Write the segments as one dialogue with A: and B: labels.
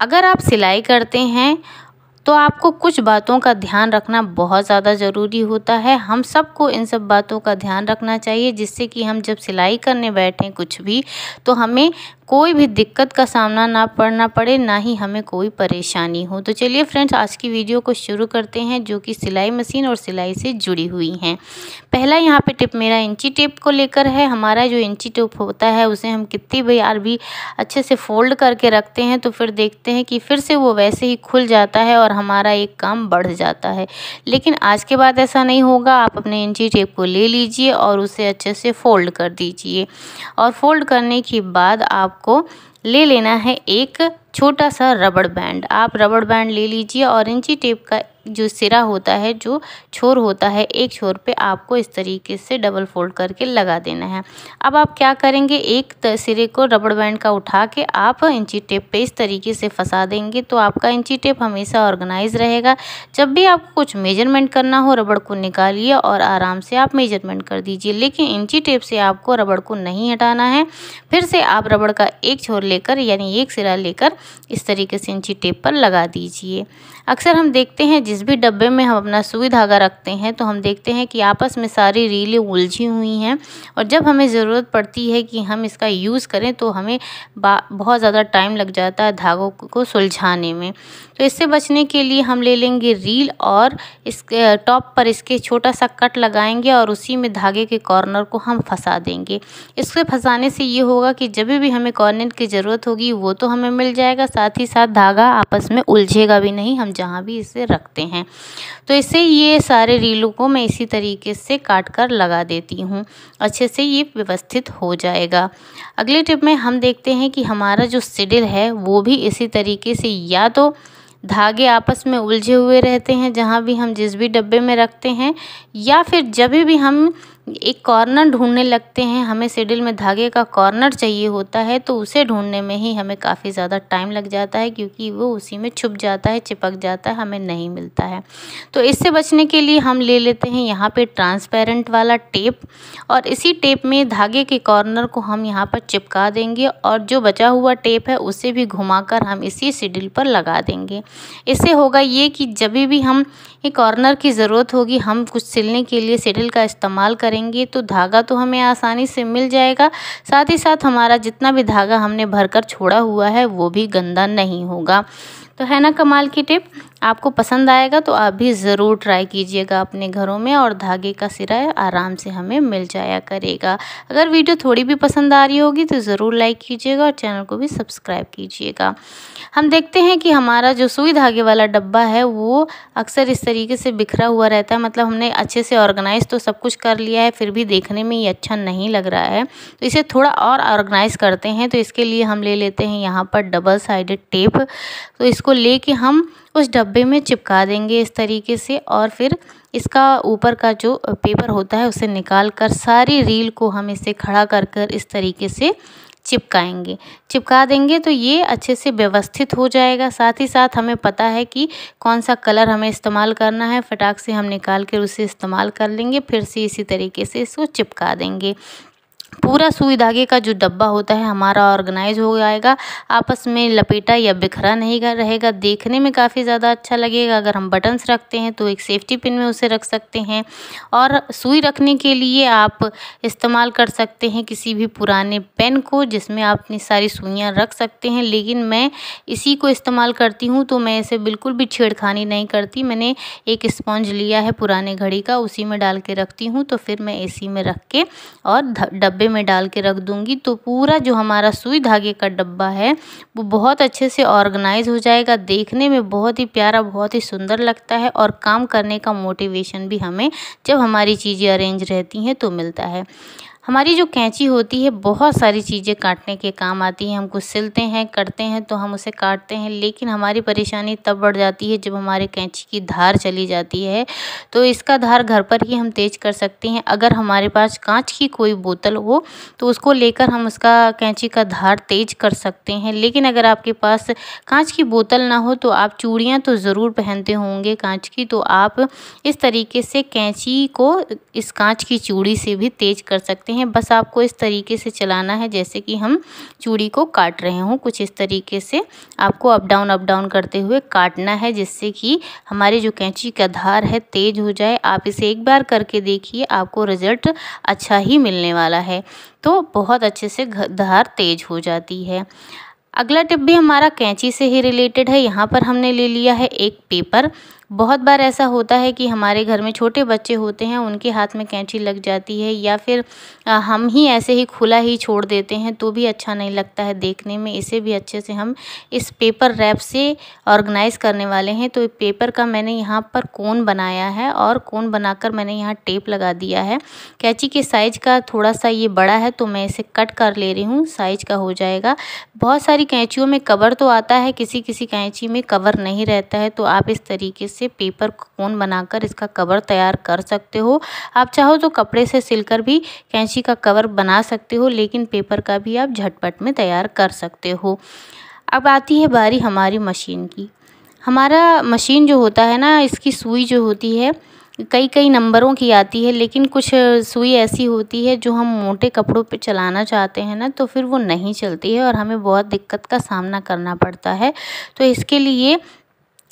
A: अगर आप सिलाई करते हैं तो आपको कुछ बातों का ध्यान रखना बहुत ज़्यादा ज़रूरी होता है हम सबको इन सब बातों का ध्यान रखना चाहिए जिससे कि हम जब सिलाई करने बैठें कुछ भी तो हमें कोई भी दिक्कत का सामना ना पड़ना पड़े ना ही हमें कोई परेशानी हो तो चलिए फ्रेंड्स आज की वीडियो को शुरू करते हैं जो कि सिलाई मशीन और सिलाई से जुड़ी हुई हैं पहला यहाँ पे टिप मेरा इंची टेप को लेकर है हमारा जो इंची टेप होता है उसे हम कितनी बार भी अच्छे से फोल्ड करके रखते हैं तो फिर देखते हैं कि फिर से वो वैसे ही खुल जाता है और हमारा एक काम बढ़ जाता है लेकिन आज के बाद ऐसा नहीं होगा आप अपने इंची टेप को ले लीजिए और उसे अच्छे से फोल्ड कर दीजिए और फोल्ड करने के बाद आप आपको ले लेना है एक छोटा सा रबड़ बैंड आप रबड़ बैंड ले लीजिए और इंची टेप का जो सिरा होता है जो छोर होता है एक छोर पे आपको इस तरीके से डबल फोल्ड करके लगा देना है अब आप क्या करेंगे एक सिरे को रबड़ बैंड का उठा के आप इंची टेप पे इस तरीके से फंसा देंगे तो आपका इंची टेप हमेशा ऑर्गेनाइज रहेगा जब भी आपको कुछ मेजरमेंट करना हो रबड़ को निकालिए और आराम से आप मेजरमेंट कर दीजिए लेकिन इंची टेप से आपको रबड़ को नहीं हटाना है फिर से आप रबड़ का एक छोर लेकर यानी एक सिरा लेकर इस तरीके से इंची टेप पर लगा दीजिए अक्सर हम देखते हैं जिस भी डब्बे में हम अपना सुई धागा रखते हैं तो हम देखते हैं कि आपस में सारी रीलें उलझी हुई हैं और जब हमें ज़रूरत पड़ती है कि हम इसका यूज़ करें तो हमें बहुत ज़्यादा टाइम लग जाता है धागों को सुलझाने में तो इससे बचने के लिए हम ले लेंगे रील और इस टॉप पर इसके छोटा सा कट लगाएंगे और उसी में धागे के कॉर्नर को हम फंसा देंगे इसके फंसाने से ये होगा कि जब भी हमें कॉर्नर की ज़रूरत होगी वो तो हमें मिल जाएगा साथ ही साथ धागा आपस में उलझेगा भी नहीं हम जहाँ भी इसे रखते हैं तो इसे ये सारे रीलों को मैं इसी तरीके से काट कर लगा देती हूँ अच्छे से ये व्यवस्थित हो जाएगा अगले टिप में हम देखते हैं कि हमारा जो सिडिल है वो भी इसी तरीके से या तो धागे आपस में उलझे हुए रहते हैं जहाँ भी हम जिस भी डब्बे में रखते हैं या फिर जब भी हम एक कॉर्नर ढूंढने लगते हैं हमें सिडिल में धागे का कॉर्नर चाहिए होता है तो उसे ढूंढने में ही हमें काफ़ी ज़्यादा टाइम लग जाता है क्योंकि वो उसी में छुप जाता है चिपक जाता है हमें नहीं मिलता है तो इससे बचने के लिए हम ले लेते हैं यहाँ पे ट्रांसपेरेंट वाला टेप और इसी टेप में धागे के कॉर्नर को हम यहाँ पर चिपका देंगे और जो बचा हुआ टेप है उसे भी घुमा हम इसी सिडिल पर लगा देंगे इससे होगा ये कि जब भी हम कॉर्नर की ज़रूरत होगी हम कुछ सिलने के लिए सिडिल का इस्तेमाल करेंगे करेंगे तो धागा तो हमें आसानी से मिल जाएगा साथ ही साथ हमारा जितना भी धागा हमने भरकर छोड़ा हुआ है वो भी गंदा नहीं होगा तो है ना कमाल की टिप आपको पसंद आएगा तो आप भी ज़रूर ट्राई कीजिएगा अपने घरों में और धागे का सिरा आराम से हमें मिल जाया करेगा अगर वीडियो थोड़ी भी पसंद आ रही होगी तो ज़रूर लाइक कीजिएगा और चैनल को भी सब्सक्राइब कीजिएगा हम देखते हैं कि हमारा जो सुई धागे वाला डब्बा है वो अक्सर इस तरीके से बिखरा हुआ रहता है मतलब हमने अच्छे से ऑर्गेनाइज तो सब कुछ कर लिया है फिर भी देखने में ये अच्छा नहीं लग रहा है तो इसे थोड़ा और ऑर्गेनाइज करते हैं तो इसके लिए हम ले लेते हैं यहाँ पर डबल साइडेड टेप तो इसको इसको ले कर हम उस डब्बे में चिपका देंगे इस तरीके से और फिर इसका ऊपर का जो पेपर होता है उसे निकाल कर सारी रील को हम इसे खड़ा कर कर इस तरीके से चिपकाएंगे चिपका देंगे तो ये अच्छे से व्यवस्थित हो जाएगा साथ ही साथ हमें पता है कि कौन सा कलर हमें इस्तेमाल करना है फटाक से हम निकाल कर उसे इस्तेमाल कर लेंगे फिर से इसी तरीके से इसको चिपका देंगे पूरा सुई धागे का जो डब्बा होता है हमारा ऑर्गेनाइज हो जाएगा आपस में लपेटा या बिखरा नहीं रहेगा देखने में काफ़ी ज़्यादा अच्छा लगेगा अगर हम बटन्स रखते हैं तो एक सेफ्टी पिन में उसे रख सकते हैं और सुई रखने के लिए आप इस्तेमाल कर सकते हैं किसी भी पुराने पेन को जिसमें आप अपनी सारी सुइयाँ रख सकते हैं लेकिन मैं इसी को इस्तेमाल करती हूँ तो मैं इसे बिल्कुल भी छेड़खानी नहीं करती मैंने एक स्पॉन्ज लिया है पुराने घड़ी का उसी में डाल के रखती हूँ तो फिर मैं इसी में रख के और डब डब्बे में डाल के रख दूंगी तो पूरा जो हमारा सुई धागे का डब्बा है वो बहुत अच्छे से ऑर्गेनाइज हो जाएगा देखने में बहुत ही प्यारा बहुत ही सुंदर लगता है और काम करने का मोटिवेशन भी हमें जब हमारी चीज़ें अरेंज रहती हैं तो मिलता है हमारी जो कैंची होती है बहुत सारी चीज़ें काटने के काम आती हैं हम कुछ सिलते हैं करते हैं तो हम उसे काटते हैं लेकिन हमारी परेशानी तब बढ़ जाती है जब हमारे कैंची की धार चली जाती है तो इसका धार घर पर ही हम तेज कर सकते हैं अगर हमारे पास कांच की कोई बोतल हो तो उसको लेकर हम उसका कैंची का धार तेज कर सकते हैं लेकिन अगर आपके पास कांच की बोतल ना हो तो आप चूड़ियाँ तो ज़रूर पहनते होंगे कांच की तो आप इस तरीके से कैंची को इस कांच की चूड़ी से भी तेज कर सकते हैं हैं बस आपको इस तरीके से चलाना है जैसे कि हम चूड़ी को काट रहे हों कुछ इस तरीके से आपको अप डाउन अप डाउन करते हुए काटना है जिससे कि हमारे जो कैंची का धार है तेज हो जाए आप इसे एक बार करके देखिए आपको रिज़ल्ट अच्छा ही मिलने वाला है तो बहुत अच्छे से धार तेज हो जाती है अगला टिप भी हमारा कैंची से ही रिलेटेड है यहाँ पर हमने ले लिया है एक पेपर बहुत बार ऐसा होता है कि हमारे घर में छोटे बच्चे होते हैं उनके हाथ में कैंची लग जाती है या फिर हम ही ऐसे ही खुला ही छोड़ देते हैं तो भी अच्छा नहीं लगता है देखने में इसे भी अच्छे से हम इस पेपर रैप से ऑर्गेनाइज़ करने वाले हैं तो पेपर का मैंने यहाँ पर कोन बनाया है और कोन बनाकर मैंने यहाँ टेप लगा दिया है कैंची के साइज़ का थोड़ा सा ये बड़ा है तो मैं इसे कट कर ले रही हूँ साइज का हो जाएगा बहुत सारी कैंचियों में कवर तो आता है किसी किसी कैंची में कवर नहीं रहता है तो आप इस तरीके से से पेपर कोन बनाकर इसका कवर तैयार कर सकते हो आप चाहो तो कपड़े से सिलकर भी कैंची का कवर बना सकते हो लेकिन पेपर का भी आप झटपट में तैयार कर सकते हो अब आती है बारी हमारी मशीन की हमारा मशीन जो होता है ना इसकी सुई जो होती है कई कई नंबरों की आती है लेकिन कुछ सुई ऐसी होती है जो हम मोटे कपड़ों पे चलाना चाहते हैं ना तो फिर वो नहीं चलती है और हमें बहुत दिक्कत का सामना करना पड़ता है तो इसके लिए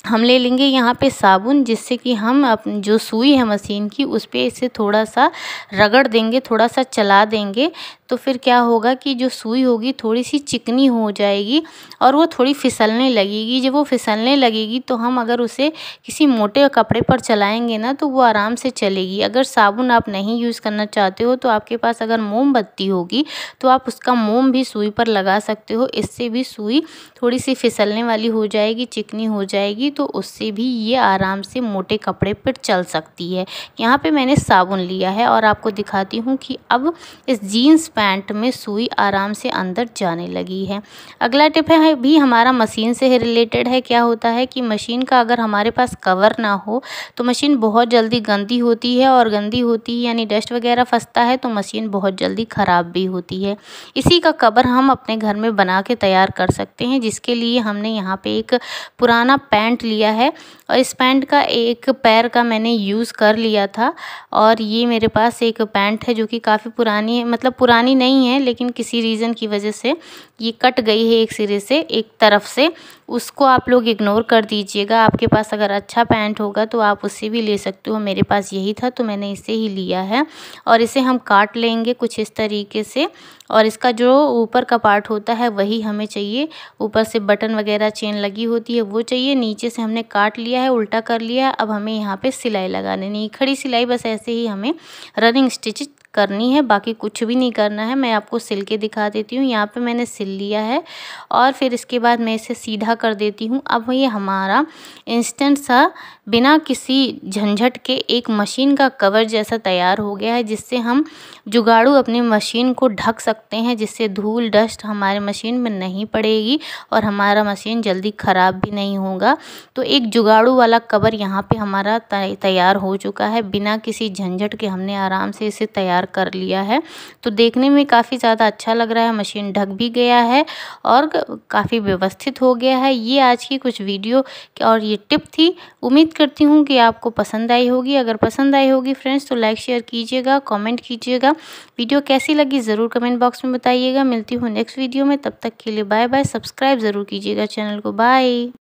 A: हम ले लेंगे यहाँ पे साबुन जिससे कि हम अप जो सुई है मशीन की उस पर इसे थोड़ा सा रगड़ देंगे थोड़ा सा चला देंगे तो फिर क्या होगा कि जो सुई होगी थोड़ी सी चिकनी हो जाएगी और वो थोड़ी फिसलने लगेगी जब वो फिसलने लगेगी तो हम अगर उसे किसी मोटे कपड़े पर चलाएंगे ना तो वो आराम से चलेगी अगर साबुन आप नहीं यूज़ करना चाहते हो तो आपके पास अगर मोमबत्ती होगी तो आप उसका मोम भी सुई पर लगा सकते हो इससे भी सुई थोड़ी सी फिसलने वाली हो जाएगी चिकनी हो जाएगी तो उससे भी ये आराम से मोटे कपड़े पर चल सकती है यहाँ पर मैंने साबुन लिया है और आपको दिखाती हूँ कि अब इस जीन्स पैंट में सुई आराम से अंदर जाने लगी है अगला टिप है भी हमारा मशीन से रिलेटेड है क्या होता है कि मशीन का अगर हमारे पास कवर ना हो तो मशीन बहुत जल्दी गंदी होती है और गंदी होती है यानी डस्ट वगैरह फंसता है तो मशीन बहुत जल्दी ख़राब भी होती है इसी का कवर हम अपने घर में बना के तैयार कर सकते हैं जिसके लिए हमने यहाँ पे एक पुराना पैंट लिया है और इस पैंट का एक पैर का मैंने यूज़ कर लिया था और ये मेरे पास एक पैंट है जो कि काफ़ी पुरानी है मतलब पुरानी पुरानी नहीं है लेकिन किसी रीज़न की वजह से ये कट गई है एक सिरे से एक तरफ से उसको आप लोग इग्नोर कर दीजिएगा आपके पास अगर अच्छा पैंट होगा तो आप उससे भी ले सकते हो मेरे पास यही था तो मैंने इसे ही लिया है और इसे हम काट लेंगे कुछ इस तरीके से और इसका जो ऊपर का पार्ट होता है वही हमें चाहिए ऊपर से बटन वगैरह चेन लगी होती है वो चाहिए नीचे से हमने काट लिया है उल्टा कर लिया है अब हमें यहाँ पर सिलाई लगाने नहीं खड़ी सिलाई बस ऐसे ही हमें रनिंग स्टिच करनी है बाकी कुछ भी नहीं करना है मैं आपको सिल के दिखा देती हूँ यहाँ पे मैंने सिल लिया है और फिर इसके बाद मैं इसे सीधा कर देती हूँ अब ये हमारा इंस्टेंट सा बिना किसी झंझट के एक मशीन का कवर जैसा तैयार हो गया है जिससे हम जुगाड़ू अपनी मशीन को ढक सकते हैं जिससे धूल डस्ट हमारे मशीन में नहीं पड़ेगी और हमारा मशीन जल्दी ख़राब भी नहीं होगा तो एक जुगाड़ू वाला कवर यहाँ पर हमारा तैयार हो चुका है बिना किसी झंझट के हमने आराम से इसे तैयार तैयार कर लिया है तो देखने में काफ़ी ज़्यादा अच्छा लग रहा है मशीन ढक भी गया है और काफ़ी व्यवस्थित हो गया है ये आज की कुछ वीडियो और ये टिप थी उम्मीद करती हूँ कि आपको पसंद आई होगी अगर पसंद आई होगी फ्रेंड्स तो लाइक शेयर कीजिएगा कॉमेंट कीजिएगा वीडियो कैसी लगी ज़रूर कमेंट बॉक्स में बताइएगा मिलती हूँ नेक्स्ट वीडियो में तब तक के लिए बाय बाय सब्सक्राइब ज़रूर कीजिएगा चैनल को बाय